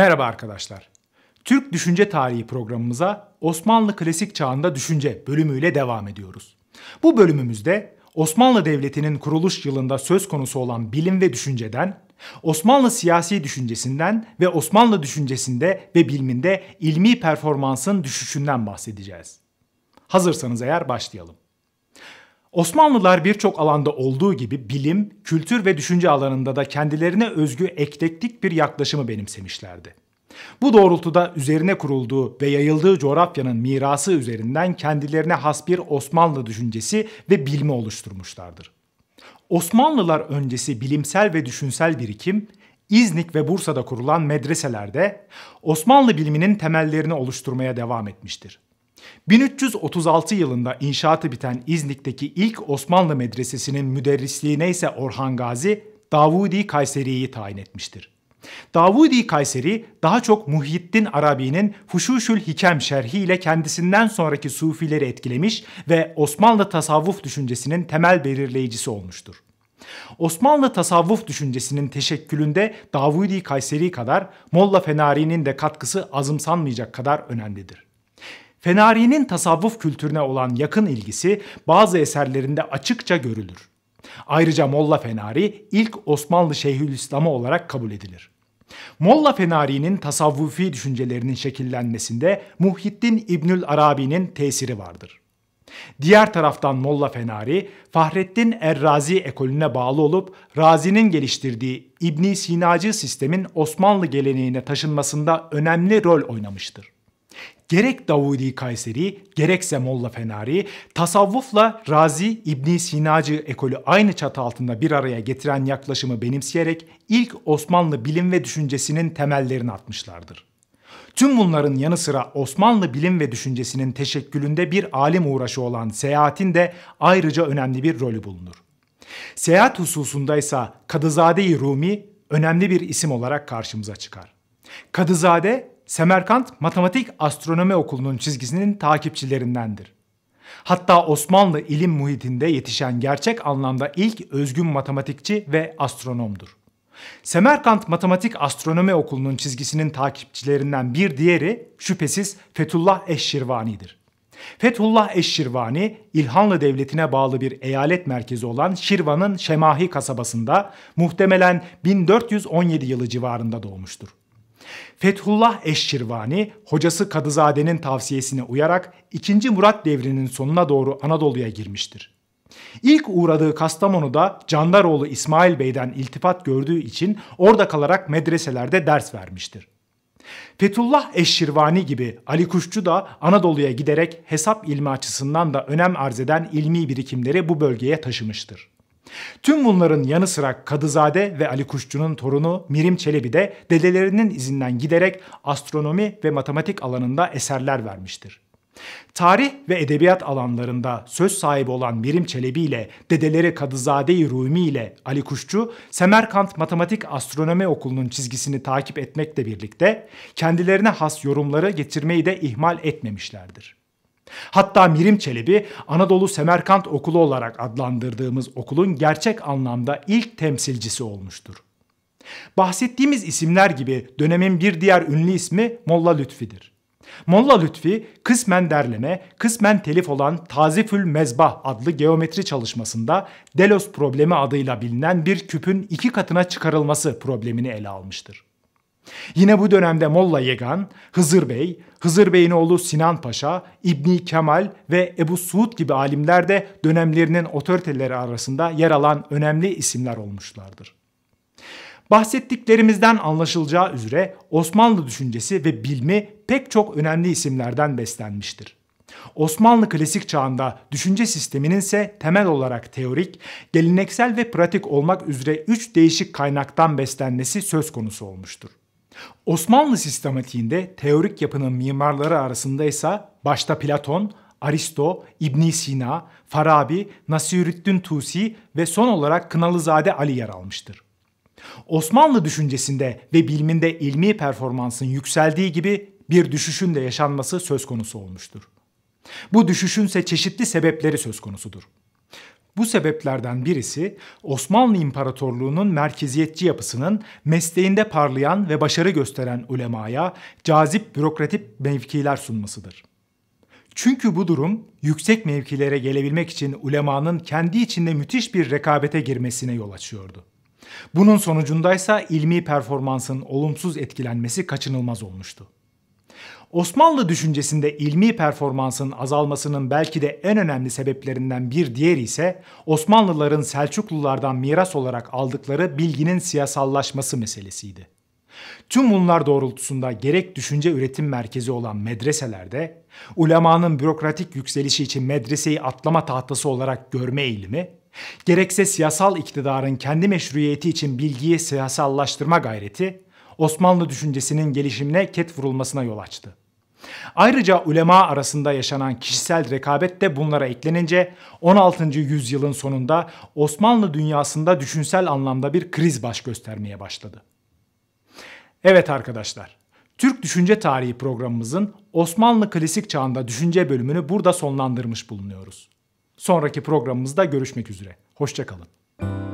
Merhaba arkadaşlar. Türk Düşünce Tarihi programımıza Osmanlı Klasik Çağında Düşünce bölümüyle devam ediyoruz. Bu bölümümüzde Osmanlı Devleti'nin kuruluş yılında söz konusu olan bilim ve düşünceden, Osmanlı siyasi düşüncesinden ve Osmanlı düşüncesinde ve biliminde ilmi performansın düşüşünden bahsedeceğiz. Hazırsanız eğer başlayalım. Osmanlılar birçok alanda olduğu gibi bilim, kültür ve düşünce alanında da kendilerine özgü eklektik bir yaklaşımı benimsemişlerdi. Bu doğrultuda üzerine kurulduğu ve yayıldığı coğrafyanın mirası üzerinden kendilerine has bir Osmanlı düşüncesi ve bilimi oluşturmuşlardır. Osmanlılar öncesi bilimsel ve düşünsel birikim, İznik ve Bursa'da kurulan medreselerde Osmanlı biliminin temellerini oluşturmaya devam etmiştir. 1336 yılında inşaatı biten İznik'teki ilk Osmanlı medresesinin müderrisliğine ise Orhan Gazi, Davudi Kayseri'yi tayin etmiştir. Davudi Kayseri daha çok Muhyiddin Arabi'nin Fuşuşül Hikem şerhi ile kendisinden sonraki sufileri etkilemiş ve Osmanlı tasavvuf düşüncesinin temel belirleyicisi olmuştur. Osmanlı tasavvuf düşüncesinin teşekkülünde Davudi Kayseri kadar Molla Fenari'nin de katkısı azımsanmayacak kadar önemlidir. Fenari'nin tasavvuf kültürüne olan yakın ilgisi bazı eserlerinde açıkça görülür. Ayrıca Molla Fenari ilk Osmanlı Şeyhülislam'ı olarak kabul edilir. Molla Fenari'nin tasavvufi düşüncelerinin şekillenmesinde Muhyiddin İbnül Arabi'nin tesiri vardır. Diğer taraftan Molla Fenari, Fahrettin Errazi ekolüne bağlı olup Razi'nin geliştirdiği İbni Sinacı sistemin Osmanlı geleneğine taşınmasında önemli rol oynamıştır gerek Davudi Kayseri gerekse Molla Fenari tasavvufla Razi İbni Sinacı ekolü aynı çatı altında bir araya getiren yaklaşımı benimseyerek ilk Osmanlı bilim ve düşüncesinin temellerini atmışlardır. Tüm bunların yanı sıra Osmanlı bilim ve düşüncesinin teşekkülünde bir alim uğraşı olan seyahatin de ayrıca önemli bir rolü bulunur. Seyahat hususunda ise Kadızade-i Rumi önemli bir isim olarak karşımıza çıkar. Kadızade Semerkant Matematik Astronomi Okulu'nun çizgisinin takipçilerindendir. Hatta Osmanlı ilim muhitinde yetişen gerçek anlamda ilk özgün matematikçi ve astronomdur. Semerkant Matematik Astronomi Okulu'nun çizgisinin takipçilerinden bir diğeri şüphesiz Fethullah Eşşirvani'dir. Fethullah Eşşirvani, İlhanlı Devleti'ne bağlı bir eyalet merkezi olan Şirvan'ın Şemahi kasabasında muhtemelen 1417 yılı civarında doğmuştur. Fethullah Eşşirvani, hocası Kadızade'nin tavsiyesine uyarak 2. Murat devrinin sonuna doğru Anadolu'ya girmiştir. İlk uğradığı Kastamonu'da Candaroğlu İsmail Bey'den iltifat gördüğü için orada kalarak medreselerde ders vermiştir. Fethullah Eşşirvani gibi Ali Kuşçu da Anadolu'ya giderek hesap ilmi açısından da önem arz eden ilmi birikimleri bu bölgeye taşımıştır. Tüm bunların yanı sıra Kadızade ve Ali Kuşçu'nun torunu Mirim Çelebi de dedelerinin izinden giderek astronomi ve matematik alanında eserler vermiştir. Tarih ve edebiyat alanlarında söz sahibi olan Mirim Çelebi ile dedeleri Kadızade-i Rumi ile Ali Kuşçu, Semerkant Matematik Astronomi Okulu'nun çizgisini takip etmekle birlikte kendilerine has yorumları getirmeyi de ihmal etmemişlerdir. Hatta Mirim Çelebi Anadolu Semerkant Okulu olarak adlandırdığımız okulun gerçek anlamda ilk temsilcisi olmuştur. Bahsettiğimiz isimler gibi dönemin bir diğer ünlü ismi Molla Lütfi'dir. Molla Lütfi kısmen derleme, kısmen telif olan Tazifül Mezbah adlı geometri çalışmasında Delos problemi adıyla bilinen bir küpün iki katına çıkarılması problemini ele almıştır. Yine bu dönemde Molla Yegan, Hızır Bey, Hızır Bey'in oğlu Sinan Paşa, İbni Kemal ve Ebu Suud gibi alimler de dönemlerinin otoriteleri arasında yer alan önemli isimler olmuşlardır. Bahsettiklerimizden anlaşılacağı üzere Osmanlı düşüncesi ve bilimi pek çok önemli isimlerden beslenmiştir. Osmanlı klasik çağında düşünce sisteminin ise temel olarak teorik, geleneksel ve pratik olmak üzere üç değişik kaynaktan beslenmesi söz konusu olmuştur. Osmanlı sistematiğinde teorik yapının mimarları arasında ise başta Platon, Aristo, İbn Sina, Farabi, Nasiruddin Tusi ve son olarak Kınalızade Ali yer almıştır. Osmanlı düşüncesinde ve biliminde ilmi performansın yükseldiği gibi bir düşüşün de yaşanması söz konusu olmuştur. Bu düşüşün ise çeşitli sebepleri söz konusudur. Bu sebeplerden birisi Osmanlı İmparatorluğu'nun merkeziyetçi yapısının mesleğinde parlayan ve başarı gösteren ulemaya cazip bürokratik mevkiler sunmasıdır. Çünkü bu durum yüksek mevkilere gelebilmek için ulemanın kendi içinde müthiş bir rekabete girmesine yol açıyordu. Bunun sonucundaysa ilmi performansın olumsuz etkilenmesi kaçınılmaz olmuştu. Osmanlı düşüncesinde ilmi performansın azalmasının belki de en önemli sebeplerinden bir diğeri ise Osmanlıların Selçuklulardan miras olarak aldıkları bilginin siyasallaşması meselesiydi. Tüm bunlar doğrultusunda gerek düşünce üretim merkezi olan medreselerde, ulemanın bürokratik yükselişi için medreseyi atlama tahtası olarak görme eğilimi, gerekse siyasal iktidarın kendi meşruiyeti için bilgiyi siyasallaştırma gayreti, Osmanlı düşüncesinin gelişimine ket vurulmasına yol açtı. Ayrıca ulema arasında yaşanan kişisel rekabet de bunlara eklenince 16. yüzyılın sonunda Osmanlı dünyasında düşünsel anlamda bir kriz baş göstermeye başladı. Evet arkadaşlar, Türk Düşünce Tarihi programımızın Osmanlı Klasik Çağında Düşünce bölümünü burada sonlandırmış bulunuyoruz. Sonraki programımızda görüşmek üzere. Hoşçakalın.